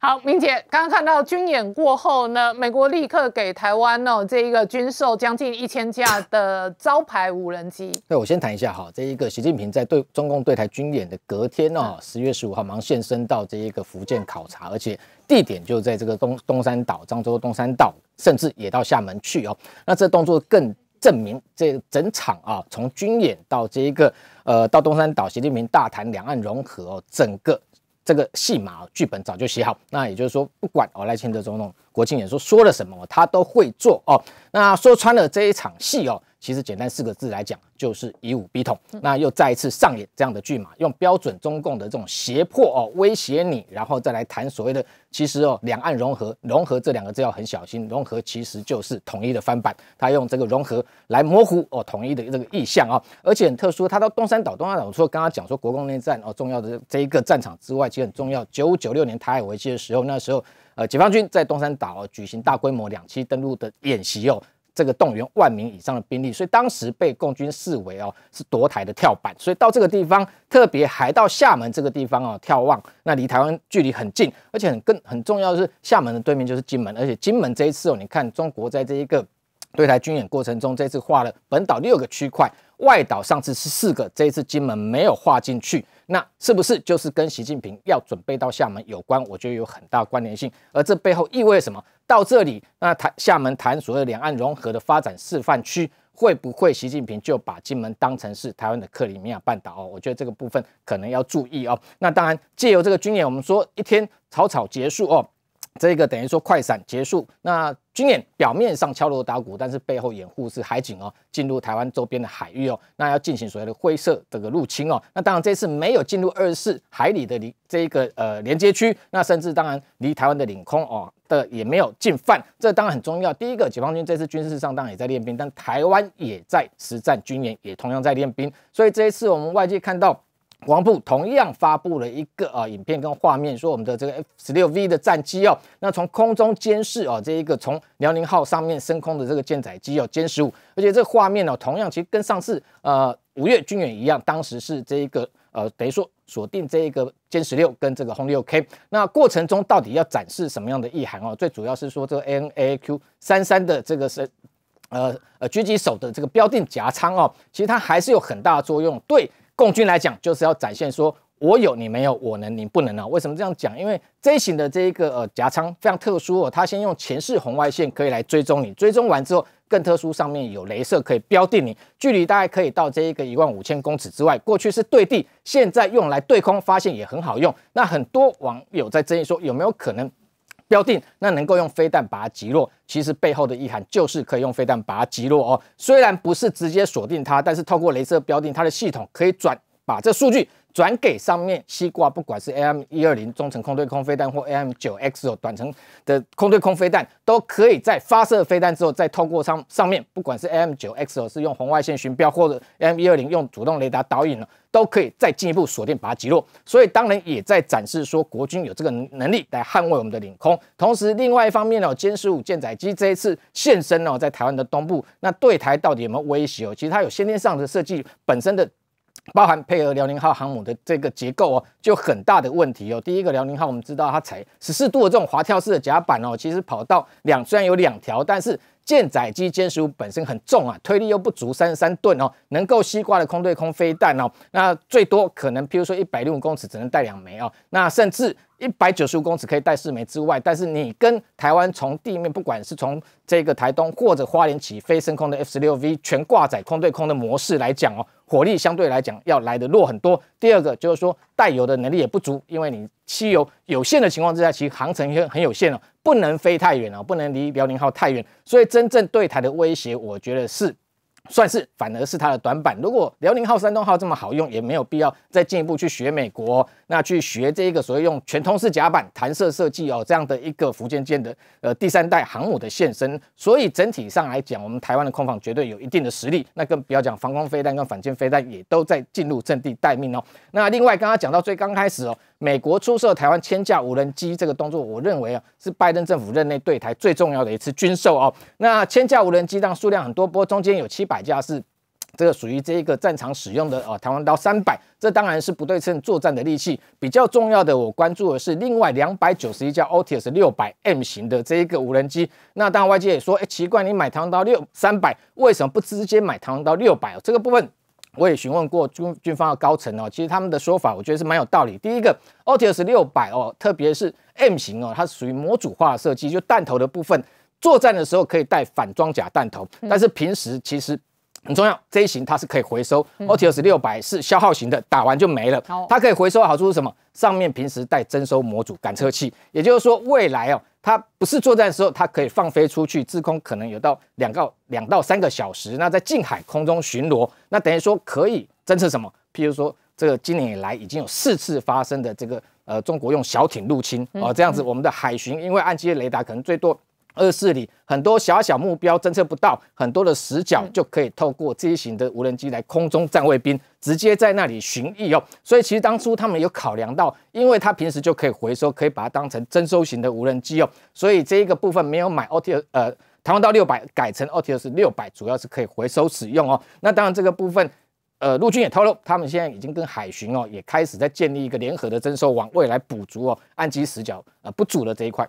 好，明姐，刚刚看到军演过后呢，美国立刻给台湾哦这一个军售将近一千架的招牌无人机。那我先谈一下哈，这一个习近平在对中共对台军演的隔天哦，十月十五号忙现身到这一个福建考察，而且地点就在这个东东山岛、漳州东山岛，甚至也到厦门去哦。那这动作更证明这整场啊，从军演到这一个呃，到东山岛，习近平大谈两岸融合哦，整个。这个戏码剧本早就写好，那也就是说，不管哦赖清德总统国庆演说说了什么，他都会做哦。那说穿了，这一场戏哦。其实简单四个字来讲，就是以武逼统。那又再一次上演这样的剧码，用标准中共的这种胁迫哦，威胁你，然后再来谈所谓的，其实哦，两岸融合，融合这两个字要很小心，融合其实就是统一的翻版。他用这个融合来模糊哦统一的这个意向啊，而且很特殊，他到东山岛，东山岛我说刚刚讲说国共内战哦重要的这一个战场之外，其实很重要。九五九六年台海危机的时候，那时候呃解放军在东山岛举行大规模两栖登陆的演习哦。这个动员万名以上的兵力，所以当时被共军视为哦是夺台的跳板，所以到这个地方，特别还到厦门这个地方哦眺望，那离台湾距离很近，而且很更很重要的是，厦门的对面就是金门，而且金门这一次哦，你看中国在这一个。对台军演过程中，这次划了本岛六个区块，外岛上次是四个，这一次金门没有划进去，那是不是就是跟习近平要准备到厦门有关？我觉得有很大关联性，而这背后意味什么？到这里，那台厦门谈所谓两岸融合的发展示范区，会不会习近平就把金门当成是台湾的克里米亚半岛？哦，我觉得这个部分可能要注意哦。那当然，借由这个军演，我们说一天草草结束哦。这个等于说快闪结束，那军演表面上敲锣打鼓，但是背后掩护是海警哦，进入台湾周边的海域哦，那要进行所谓的灰色这个入侵哦。那当然这次没有进入二四海里的离这个呃连接区，那甚至当然离台湾的领空哦的也没有进犯，这当然很重要。第一个，解放军这次军事上当然也在练兵，但台湾也在实战军演，也同样在练兵，所以这一次我们外界看到。国防部同样发布了一个啊影片跟画面，说我们的这个 F 十六 V 的战机哦，那从空中监视啊，这一个从辽宁号上面升空的这个舰载机哦，歼十五，而且这画面呢，同样其实跟上次呃五月军演一样，当时是这一个呃等于说锁定这一个歼十六跟这个轰六 K，那过程中到底要展示什么样的意涵哦？最主要是说这个 n AQ 三三的这个是呃呃狙击手的这个标定夹舱哦，其实它还是有很大作用对。共军来讲，就是要展现说，我有你没有，我能你不能啊？为什么这样讲？因为这型的这一个呃夹舱非常特殊哦，它先用前视红外线可以来追踪你，追踪完之后更特殊，上面有镭射可以标定你，距离大概可以到这一个一万五千公尺之外。过去是对地，现在用来对空，发现也很好用。那很多网友在争议说，有没有可能？标定那能够用飞弹把它击落，其实背后的意涵就是可以用飞弹把它击落哦。虽然不是直接锁定它，但是透过镭射标定它的系统，可以转把这数据。转给上面西瓜，不管是 A M 一二零中程空对空飞弹或 A M 九 X O 短程的空对空飞弹，都可以在发射飞弹之后，再透过上上面，不管是 A M 九 X O 是用红外线巡标，或者 A M 一二零用主动雷达导引的，都可以再进一步锁定，把它击落。所以当然也在展示说，国军有这个能力来捍卫我们的领空。同时，另外一方面呢，歼十五舰载机这一次现身呢，在台湾的东部，那对台到底有没有威胁？哦，其实它有先天上的设计本身的。包含配合辽宁号航母的这个结构哦，就很大的问题哦。第一个，辽宁号我们知道它才十四度的这种滑跳式的甲板哦，其实跑道两虽然有两条，但是舰载机歼十五本身很重啊，推力又不足三十三吨哦，能够西瓜的空对空飞弹哦，那最多可能譬如说一百六公尺只能带两枚哦，那甚至一百九十五公尺可以带四枚之外，但是你跟台湾从地面不管是从这个台东或者花莲起飞升空的 F 十六 V 全挂载空对空的模式来讲哦。火力相对来讲要来的弱很多。第二个就是说，带油的能力也不足，因为你汽油有限的情况之下，其实航程也很有限了，不能飞太远了，不能离辽宁号太远。所以，真正对台的威胁，我觉得是。算是反而是它的短板。如果辽宁号、山东号这么好用，也没有必要再进一步去学美国，那去学这一个所谓用全通式甲板弹射设计哦这样的一个福建舰的呃第三代航母的现身。所以整体上来讲，我们台湾的空防绝对有一定的实力。那更不要讲防空飞弹跟反舰飞弹也都在进入阵地待命哦。那另外刚刚讲到最刚开始哦。美国出售台湾千架无人机这个动作，我认为啊是拜登政府任内对台最重要的一次军售哦。那千架无人机，当然数量很多，不过中间有七百架是这个属于这一个战场使用的哦。台湾刀三百，这当然是不对称作战的利器。比较重要的，我关注的是另外两百九十一架 Otis 六百 M 型的这一个无人机。那当然，外界也说，哎，奇怪，你买台湾刀六三百为什么不直接买台湾刀六百？哦，这个部分。我也询问过军军方的高层哦，其实他们的说法我觉得是蛮有道理。第一个 o t s 六百哦，特别是 M 型哦，它属于模组化的设计，就弹头的部分，作战的时候可以带反装甲弹头，但是平时其实很重要。Z 型它是可以回收 o t s 六百是消耗型的，打完就没了。它可以回收的好处是什么？上面平时带征收模组感测器，也就是说未来哦。它不是作战的时候，它可以放飞出去，自空可能有到两到两到三个小时。那在近海空中巡逻，那等于说可以侦测什么？譬如说，这个今年以来已经有四次发生的这个呃，中国用小艇入侵哦，这样子我们的海巡因为岸基雷达可能最多。二四里很多小小目标侦测不到，很多的死角就可以透过这一型的无人机来空中站卫兵，直接在那里巡弋哦。所以其实当初他们有考量到，因为它平时就可以回收，可以把它当成征收型的无人机哦。所以这一个部分没有买 OTL 呃，台湾到六百改成 OTL 是六百，主要是可以回收使用哦。那当然这个部分，呃，陆军也透露，他们现在已经跟海巡哦，也开始在建立一个联合的征收网，未来补足哦岸基死角啊不足的这一块。